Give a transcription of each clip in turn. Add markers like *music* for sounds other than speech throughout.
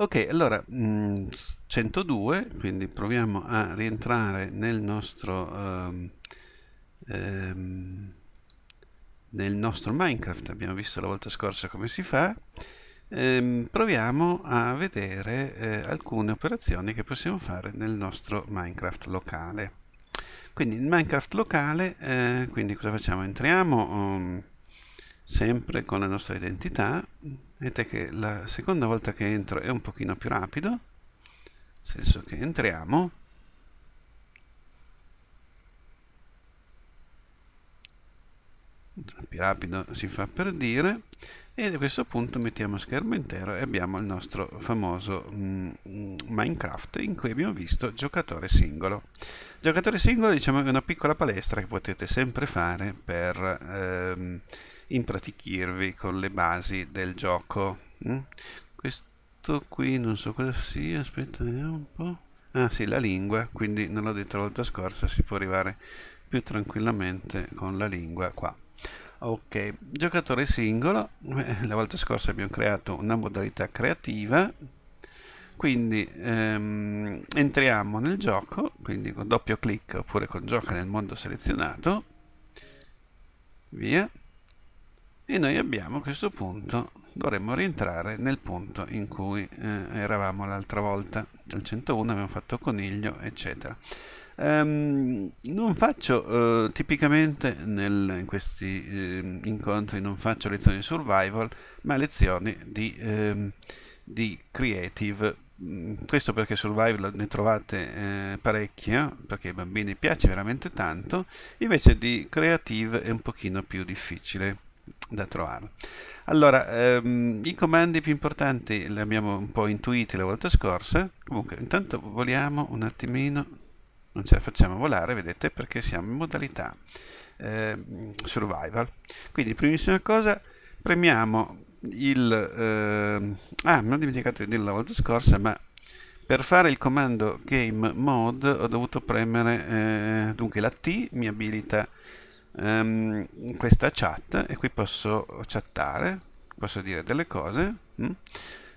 Ok, allora 102, mm, quindi proviamo a rientrare nel nostro, um, um, nel nostro Minecraft, abbiamo visto la volta scorsa come si fa. Um, proviamo a vedere eh, alcune operazioni che possiamo fare nel nostro Minecraft locale. Quindi in Minecraft locale, eh, quindi cosa facciamo? Entriamo sempre con la nostra identità vedete che la seconda volta che entro è un pochino più rapido nel senso che entriamo più rapido si fa per dire e a questo punto mettiamo schermo intero e abbiamo il nostro famoso mm, Minecraft in cui abbiamo visto giocatore singolo giocatore singolo diciamo è una piccola palestra che potete sempre fare per ehm, impratichirvi con le basi del gioco. Mm? Questo qui non so cosa sia, aspetta un po'. Ah sì, la lingua, quindi non l'ho detto la volta scorsa, si può arrivare più tranquillamente con la lingua qua. Ok, giocatore singolo, eh, la volta scorsa abbiamo creato una modalità creativa, quindi ehm, entriamo nel gioco, quindi con doppio clic oppure con gioca nel mondo selezionato, via, e noi abbiamo questo punto dovremmo rientrare nel punto in cui eh, eravamo l'altra volta al 101 abbiamo fatto coniglio eccetera um, non faccio eh, tipicamente nel, in questi eh, incontri non faccio lezioni di survival ma lezioni di, ehm, di creative mm, questo perché survival ne trovate eh, parecchia perché ai bambini piace veramente tanto invece di creative è un pochino più difficile da trovare. Allora, ehm, i comandi più importanti li abbiamo un po' intuiti la volta scorsa, comunque intanto voliamo un attimino, non ce la facciamo volare, vedete, perché siamo in modalità eh, survival. Quindi, primissima cosa, premiamo il... Eh, ah, mi ho dimenticato di dirlo la volta scorsa, ma per fare il comando game mode ho dovuto premere eh, dunque la T mi abilita um, questa chat e qui posso chattare, posso dire delle cose. Mh? Mm?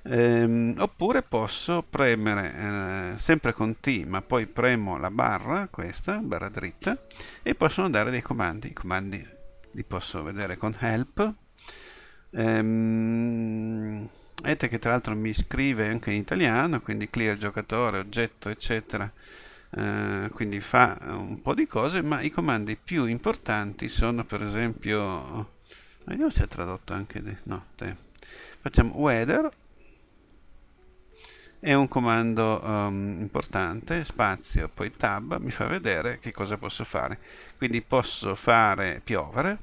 Ehm, oppure posso premere eh, sempre con T ma poi premo la barra questa, barra dritta e posso dare dei comandi i comandi li posso vedere con help ehm, Ete che tra l'altro mi scrive anche in italiano quindi clear giocatore, oggetto eccetera eh, quindi fa un po' di cose, ma i comandi più importanti sono per esempio, eh, vediamo se è tradotto anche di notte, facciamo weather, è un comando um, importante, spazio, poi tab, mi fa vedere che cosa posso fare, quindi posso fare piovere,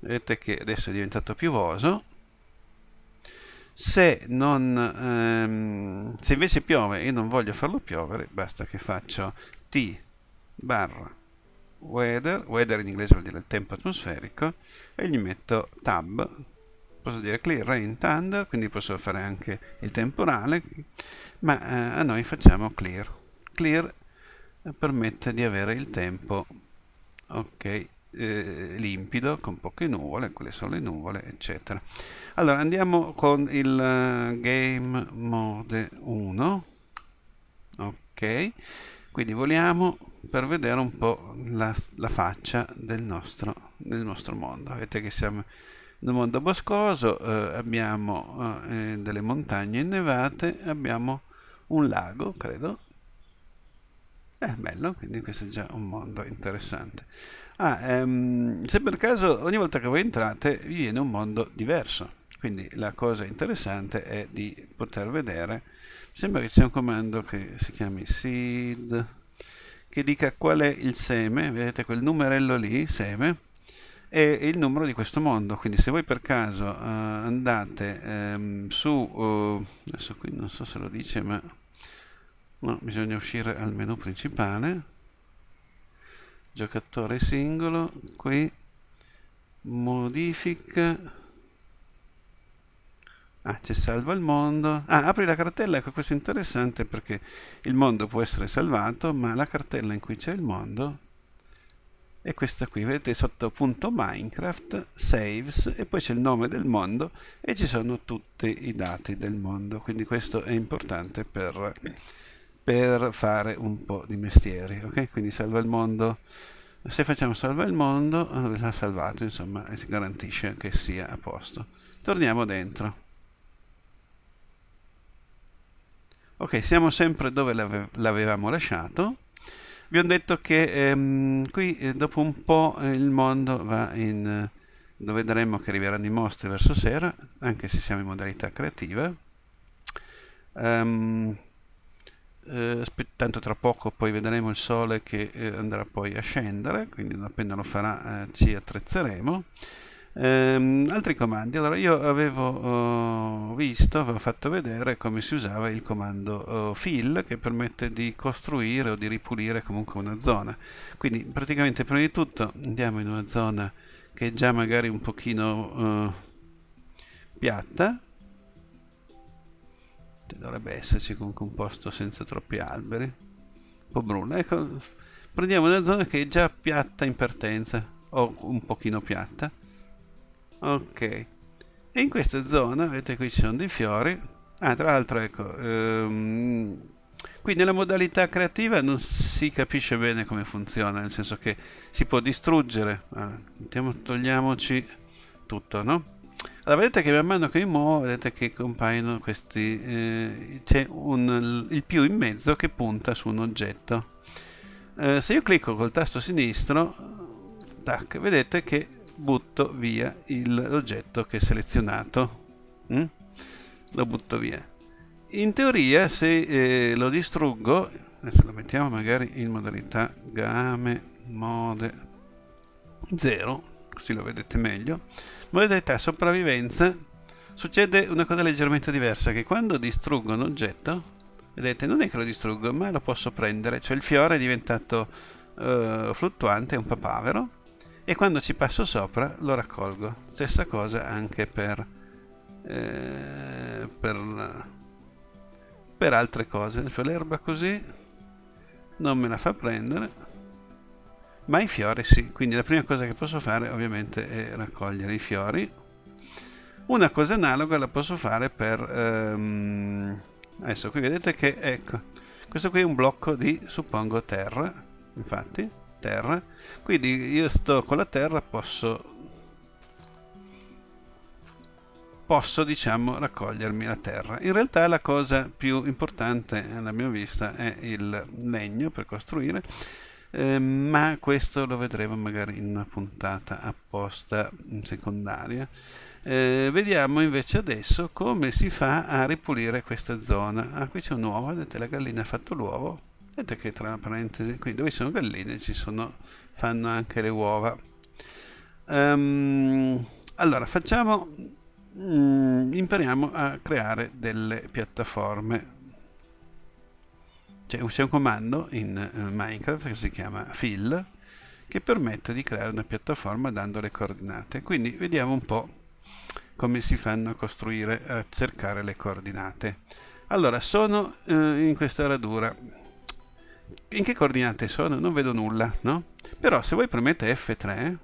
vedete che adesso è diventato piovoso, se, non, ehm, se invece piove e non voglio farlo piovere, basta che faccio t bar weather, weather in inglese vuol dire tempo atmosferico, e gli metto tab, posso dire clear rain thunder, quindi posso fare anche il temporale, ma eh, a noi facciamo clear. Clear eh, permette di avere il tempo ok eh, limpido con poche nuvole, quelle sono le nuvole, eccetera. Allora andiamo con il eh, game mode 1, ok? Quindi voliamo per vedere un po' la, la faccia del nostro, del nostro mondo. Vedete che siamo in un mondo boscoso, eh, abbiamo eh, eh, delle montagne innevate, abbiamo un lago, credo, bello, quindi questo è già un mondo interessante. Ah, ehm, se per caso ogni volta che voi entrate vi viene un mondo diverso, quindi la cosa interessante è di poter vedere, sembra che c'è un comando che si chiami seed, che dica qual è il seme, vedete quel numerello lì, seme, e il numero di questo mondo, quindi se voi per caso eh, andate ehm, su, eh, adesso qui non so se lo dice ma no, bisogna uscire al menu principale giocatore singolo qui modifica ah c'è salva il mondo ah apri la cartella ecco questo è interessante perché il mondo può essere salvato ma la cartella in cui c'è il mondo è questa qui vedete sotto punto minecraft saves e poi c'è il nome del mondo e ci sono tutti i dati del mondo quindi questo è importante per per fare un po' di mestieri, ok? Quindi salva il mondo. Se facciamo salva il mondo, eh, l'ha salvato, insomma, e si garantisce che sia a posto. Torniamo dentro. Ok, siamo sempre dove l'avevamo lasciato. Vi ho detto che ehm, qui eh, dopo un po' eh, il mondo va in... dove vedremo che arriveranno i mostri verso sera, anche se siamo in modalità creativa. Um, eh, tanto tra poco poi vedremo il sole che eh, andrà poi a scendere quindi appena lo farà eh, ci attrezzeremo ehm, altri comandi allora io avevo oh, visto avevo fatto vedere come si usava il comando oh, fill che permette di costruire o di ripulire comunque una zona quindi praticamente prima di tutto andiamo in una zona che è già magari un pochino oh, piatta piante, dovrebbe esserci comunque un posto senza troppi alberi, un po' bruno ecco, prendiamo una zona che è già piatta in partenza, o un pochino piatta, ok, e in questa zona, vedete qui ci sono dei fiori, ah tra l'altro ecco, ehm, qui nella modalità creativa non si capisce bene come funziona, nel senso che si può distruggere, ah, togliamoci tutto, no? Allora, vedete che man mano che mi muovo, vedete che compaiono questi... Eh, c'è il più in mezzo che punta su un oggetto. Eh, se io clicco col tasto sinistro, tac, vedete che butto via l'oggetto che è selezionato. Mm? Lo butto via. In teoria, se eh, lo distruggo, adesso lo mettiamo magari in modalità game mode 0 così lo vedete meglio. Ma vedete a sopravvivenza succede una cosa leggermente diversa, che quando distruggo un oggetto, vedete non è che lo distruggo, ma lo posso prendere, cioè il fiore è diventato uh, fluttuante, è un papavero, e quando ci passo sopra lo raccolgo. Stessa cosa anche per, eh, per, per altre cose, cioè l'erba così non me la fa prendere ma i fiori sì, quindi la prima cosa che posso fare ovviamente è raccogliere i fiori. Una cosa analoga la posso fare per... Ehm, adesso qui vedete che ecco, questo qui è un blocco di suppongo terra, infatti, terra, quindi io sto con la terra, posso posso diciamo raccogliermi la terra in realtà la cosa più importante alla mia vista è il legno per costruire eh, ma questo lo vedremo magari in una puntata apposta mm, secondaria. Eh, vediamo invece adesso come si fa a ripulire questa zona. Ah, qui c'è un uovo, vedete la gallina ha fatto l'uovo. Vedete che tra parentesi, qui dove ci sono galline ci sono, fanno anche le uova. Um, allora, facciamo, um, impariamo a creare delle piattaforme c'è un, un comando in eh, Minecraft che si chiama fill che permette di creare una piattaforma dando le coordinate. Quindi vediamo un po' come si fanno a costruire, a cercare le coordinate. Allora, sono uh, in questa radura. In che coordinate sono? Non vedo nulla, no? Però se voi premete F3,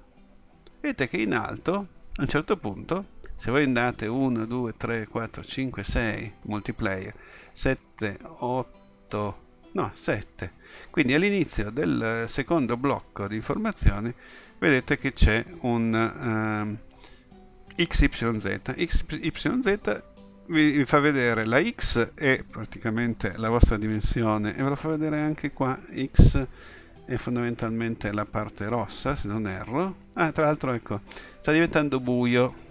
vedete che in alto, a un certo punto, se voi andate 1, 2, 3, 4, 5, 6, multiplayer, 7, 8, no 7 quindi all'inizio del eh, secondo blocco di informazioni vedete che c'è un uh, ehm, xyz xyz vi, vi, fa vedere la x è praticamente la vostra dimensione e ve lo fa vedere anche qua x è fondamentalmente la parte rossa se non erro ah tra l'altro ecco sta diventando buio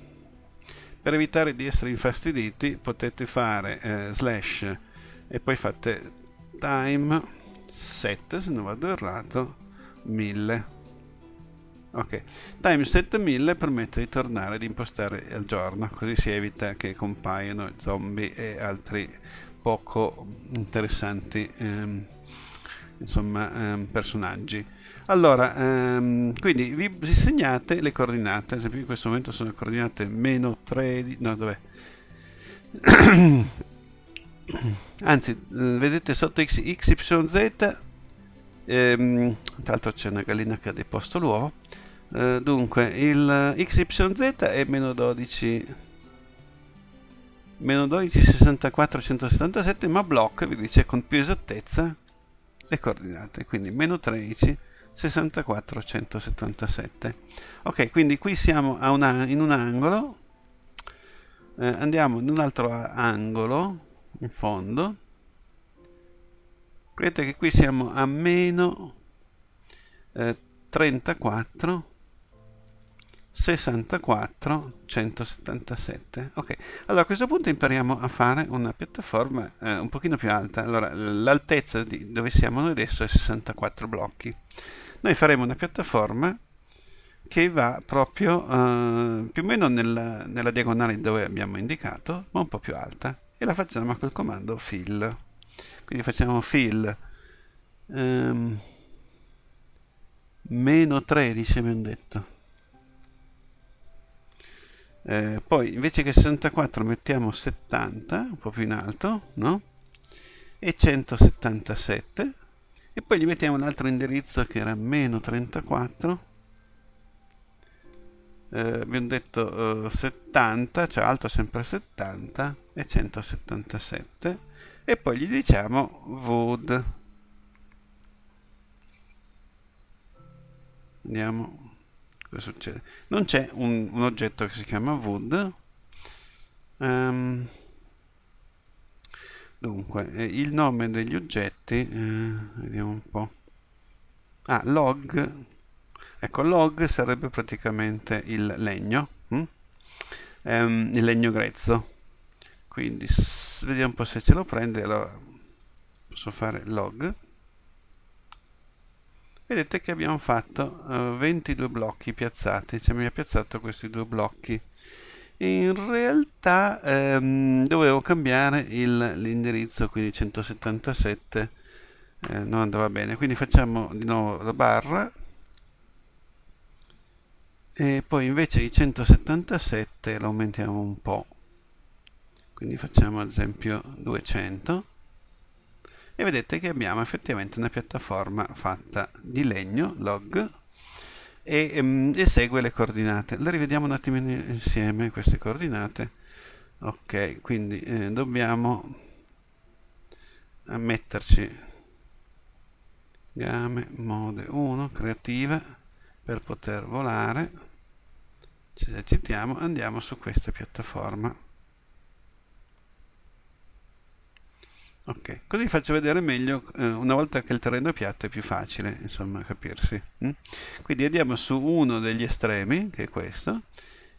per evitare di essere infastiditi potete fare eh, slash e poi fate time 7 se non vado errato 1000 ok time 7000 permette di tornare di impostare al giorno così si evita che compaiano zombie e altri poco interessanti ehm, insomma, ehm, personaggi allora ehm, quindi vi, vi, segnate le coordinate ad esempio in questo momento sono le coordinate meno 13 no dov'è *clears throat* *clears throat* anzi eh, vedete sotto x, xyz ehm, tra l'altro c'è una gallina che ha deposto l'uovo eh, dunque il eh, xyz è meno 12 meno 12 64 177 ma block vi dice con più esattezza le coordinate quindi meno 13 64 177 ok quindi qui siamo una, in un angolo eh, andiamo in un altro angolo in fondo vedete che qui siamo a meno eh, 34 64 177 ok allora a questo punto impariamo a fare una piattaforma eh, un pochino più alta allora l'altezza di dove siamo noi adesso è 64 blocchi noi faremo una piattaforma che va proprio eh, più o meno nella, nella diagonale dove abbiamo indicato ma un po' più alta e la facciamo col comando fill quindi facciamo fill um, meno 13 abbiamo detto eh, poi invece che 64 mettiamo 70 un po' più in alto no? e 177 e poi gli mettiamo un altro indirizzo che era meno 34 eh, abbiamo detto eh, 70, cioè alto sempre 70 e 177 e poi gli diciamo void vediamo cosa succede non c'è un, un, oggetto che si chiama void um, ehm, dunque eh, il nome degli oggetti eh, vediamo un po' ah log Ecco, log sarebbe praticamente il legno, hm? ehm, il legno grezzo. Quindi vediamo un po' se ce lo prende. Allora, posso fare log. Vedete che abbiamo fatto uh, eh, 22 blocchi piazzati, cioè mi ha piazzato questi due blocchi. In realtà ehm, dovevo cambiare l'indirizzo, quindi 177 eh, non andava bene. Quindi facciamo di nuovo la barra e poi invece di 177 lo aumentiamo un po' quindi facciamo ad esempio 200 e vedete che abbiamo effettivamente una piattaforma fatta di legno, log e, ehm, e segue le coordinate le rivediamo un attimino insieme queste coordinate ok quindi eh, dobbiamo metterci game mode 1 creativa per poter volare ci esercitiamo andiamo su questa piattaforma ok così faccio vedere meglio eh, una volta che il terreno è piatto è più facile insomma capirsi mm? quindi andiamo su uno degli estremi che è questo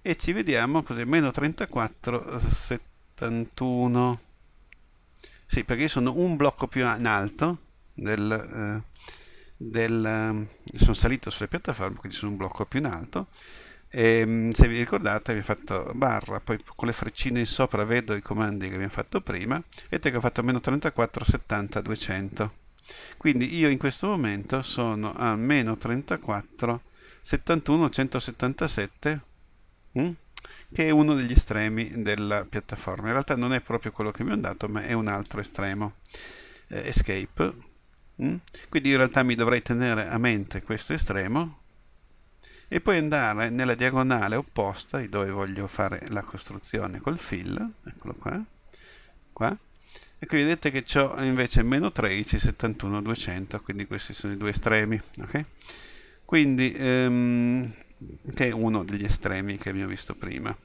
e ci vediamo così meno 34 71 sì perché sono un blocco più in alto del eh, del, ehm, sono salito sulle piattaforme, quindi sono un blocco più in alto. E, ehm, se vi ricordate abbiamo fatto barra, poi con le freccine in sopra vedo i comandi che abbiamo fatto prima, vedete che ho fatto meno 34, 70, 200. Quindi io in questo momento sono a meno 34, 71, 177, hm? che è uno degli estremi della piattaforma. In realtà non è proprio quello che mi hanno dato, ma è un altro estremo. Eh, escape Mm? quindi in realtà mi dovrei tenere a mente questo estremo e poi andare nella diagonale opposta dove voglio fare la costruzione col fill eccolo qua, qua. e qui vedete che ho invece meno 13 71 200 quindi questi sono i due estremi ok quindi ehm, che è uno degli estremi che abbiamo visto prima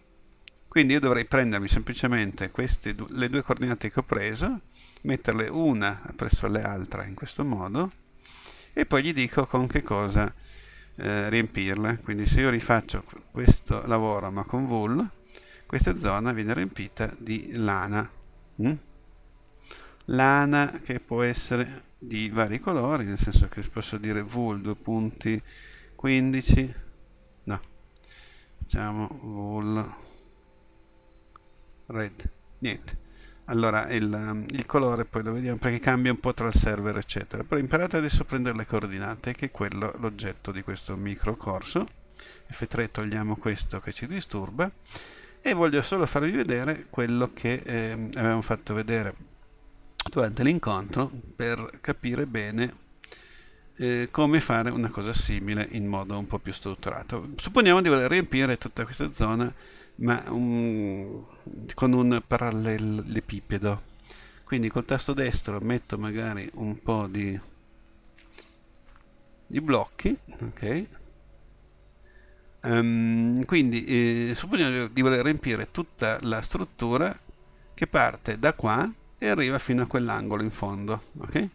quindi io dovrei prendermi semplicemente queste, le due coordinate che ho preso metterle una presso le altre in questo modo e poi gli dico con che cosa eh, riempirla quindi se io rifaccio questo lavoro ma con wool questa zona viene riempita di lana mm? lana che può essere di vari colori nel senso che posso dire wool 15, no facciamo wool red niente allora il, ehm, il, colore poi lo vediamo perché cambia un po' tra il server eccetera però imparate adesso a prendere le coordinate che è quello l'oggetto di questo micro corso F3 togliamo questo che ci disturba e voglio solo farvi vedere quello che eh, avevamo fatto vedere durante l'incontro per capire bene eh, come fare una cosa simile in modo un po' più strutturato supponiamo di voler riempire tutta questa zona ma um, con un parallelepipedo. Quindi col tasto destro metto magari un po' di, di blocchi, ok? Um, quindi eh, supponiamo di voler riempire tutta la struttura che parte da qua e arriva fino a quell'angolo in fondo, ok?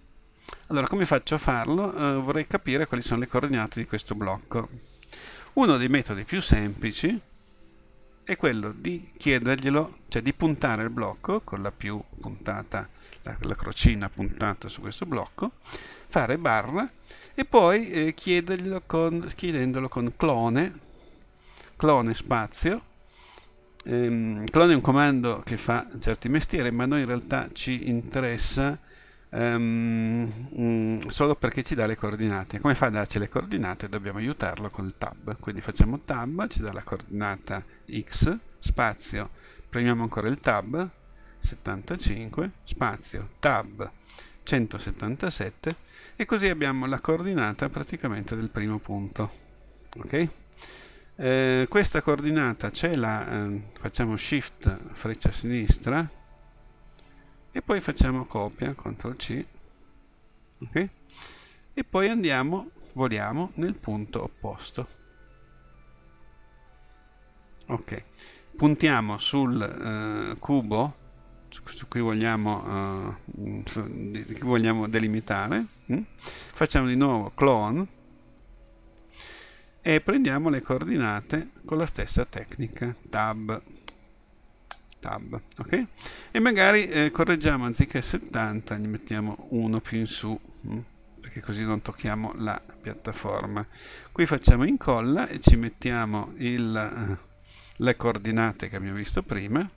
Allora, come faccio a farlo? Uh, vorrei capire quali sono le coordinate di questo blocco. Uno dei metodi più semplici è quello di chiederglielo, cioè di puntare il blocco con la più puntata, la, la crocina puntata su questo blocco, fare barra e poi eh, chiederglielo con, chiedendolo con clone, clone spazio. Ehm, clone è un comando che fa certi mestieri, ma noi in realtà ci interessa um, solo perché ci dà le coordinate. Come fa a darci le coordinate? Dobbiamo aiutarlo col tab, quindi facciamo tab, ci dà la coordinata x, spazio, premiamo ancora il tab, 75, spazio, tab, 177 e così abbiamo la coordinata praticamente del primo punto. Ok? Eh, questa coordinata c'è la eh, facciamo shift freccia sinistra e poi facciamo copia, CTRL C, okay? e poi andiamo, voliamo nel punto opposto. Ok, puntiamo sul eh, cubo su cui vogliamo, eh, di cui vogliamo delimitare, mm? facciamo di nuovo clone e prendiamo le coordinate con la stessa tecnica, tab, tab ok e magari eh, correggiamo anziché 70 gli mettiamo uno più in su hm? perché così non tocchiamo la piattaforma qui facciamo incolla e ci mettiamo il, eh, le coordinate che abbiamo visto prima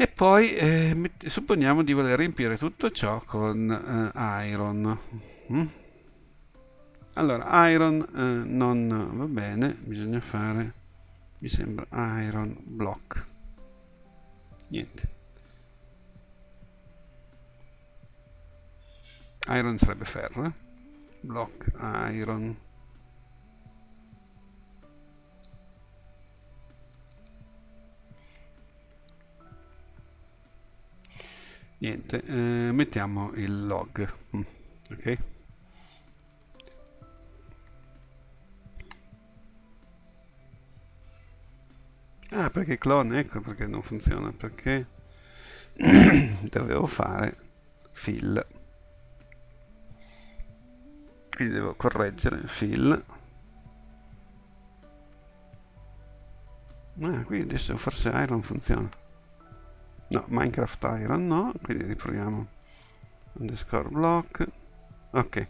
e poi eh, supponiamo di voler riempire tutto ciò con eh, iron hm? allora iron eh, non va bene bisogna fare mi sembra iron block niente. Iron sarebbe ferro, eh? block iron. Niente, eh, mettiamo il log, mm, ok? Ah, perché clone, ecco perché non funziona, perché *coughs* dovevo fare fill. Quindi devo correggere fill. Ah, qui adesso forse Iron funziona. No, Minecraft Iron no, quindi riproviamo underscore block. Ok,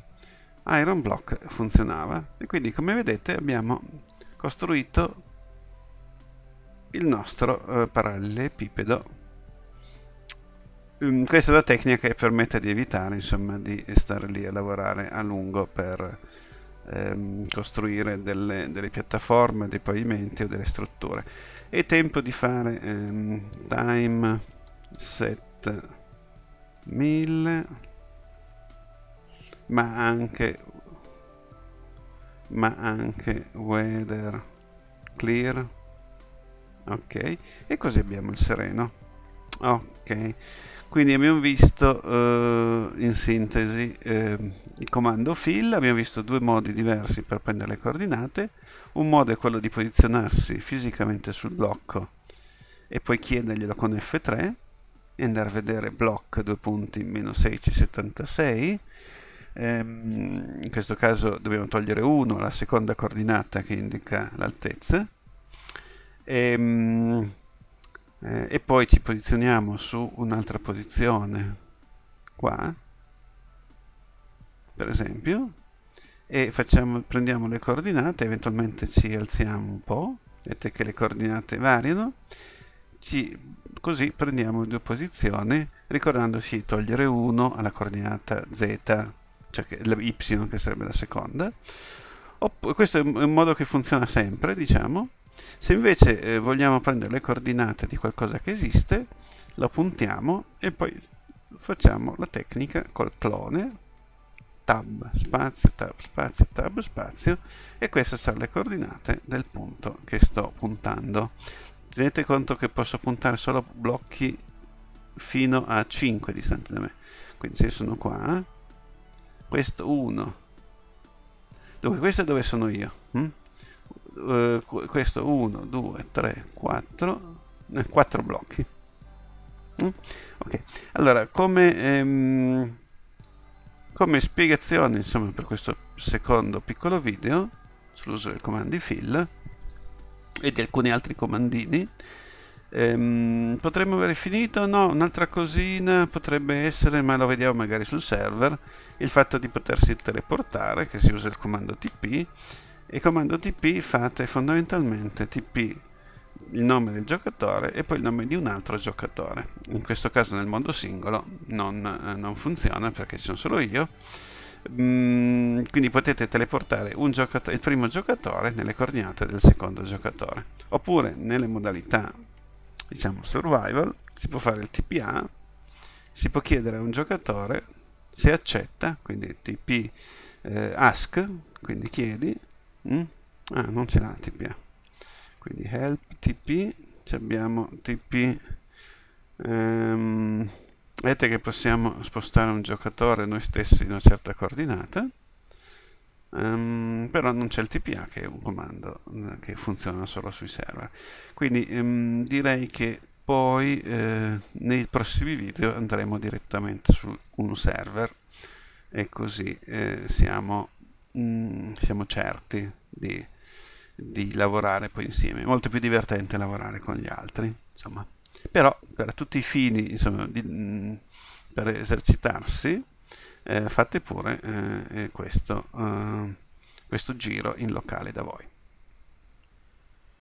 Iron Block funzionava e quindi come vedete abbiamo costruito il nostro eh, parallelepipedo. Mm, questa è la tecnica che permette di evitare insomma, di stare lì a lavorare a lungo per ehm, costruire delle, delle, piattaforme, dei pavimenti o delle strutture. È tempo di fare ehm, time set 1000 ma anche ma anche weather clear ok e così abbiamo il sereno ok quindi abbiamo visto eh, in sintesi eh, il comando fill abbiamo visto due modi diversi per prendere le coordinate un modo è quello di posizionarsi fisicamente sul blocco e poi chiederglielo con F3 e andare a vedere block 2 punti meno 6 76 ehm, in questo caso dobbiamo togliere 1 la seconda coordinata che indica l'altezza e, ehm, eh, e poi ci posizioniamo su un'altra posizione qua per esempio e facciamo, prendiamo le coordinate eventualmente ci alziamo un po' vedete che le coordinate variano ci, così prendiamo due posizioni ricordandoci di togliere 1 alla coordinata z cioè che, y che sarebbe la seconda Opp questo è un modo che funziona sempre diciamo se invece eh, vogliamo prendere le coordinate di qualcosa che esiste, la puntiamo e poi facciamo la tecnica col clone, tab, spazio, tab, spazio, tab, spazio, e queste saranno le coordinate del punto che sto puntando. Tenete conto che posso puntare solo blocchi fino a 5 distanti da me. Quindi se sono qua, questo 1, dove, questo è dove sono io. Hm? eh, questo 1, 2, 3, 4, 4 blocchi. Mm? Ok, allora come, ehm, come spiegazione insomma, per questo secondo piccolo video sull'uso dei comandi fill e di alcuni altri comandini, ehm, potremmo aver finito? No, un'altra cosina potrebbe essere, ma lo vediamo magari sul server, il fatto di potersi teleportare, che si usa il comando TP il comando tp fate fondamentalmente tp il nome del giocatore e poi il nome di un altro giocatore. In questo caso nel mondo singolo non, eh, non funziona perché ci sono solo io. Mm, quindi potete teleportare il primo giocatore nelle coordinate del secondo giocatore. Oppure nelle modalità diciamo survival si può fare il TPA, si può chiedere a un giocatore se accetta, quindi TP eh, ask, quindi chiedi, Mm? Ah, non ce l'ha TPA. Eh. Quindi help TP, ci abbiamo TP ehm, vedete che possiamo spostare un giocatore noi stessi in una certa coordinata um, però non c'è il TPA che è un comando eh, che funziona solo sui server quindi um, direi che poi eh, nei prossimi video andremo direttamente su un server e così eh, siamo, mm, siamo certi di, di lavorare poi insieme, è molto più divertente lavorare con gli altri, insomma. Però per tutti i fini, insomma, di, mm, per esercitarsi, eh, fate pure eh, eh, questo, eh, questo giro in locale da voi.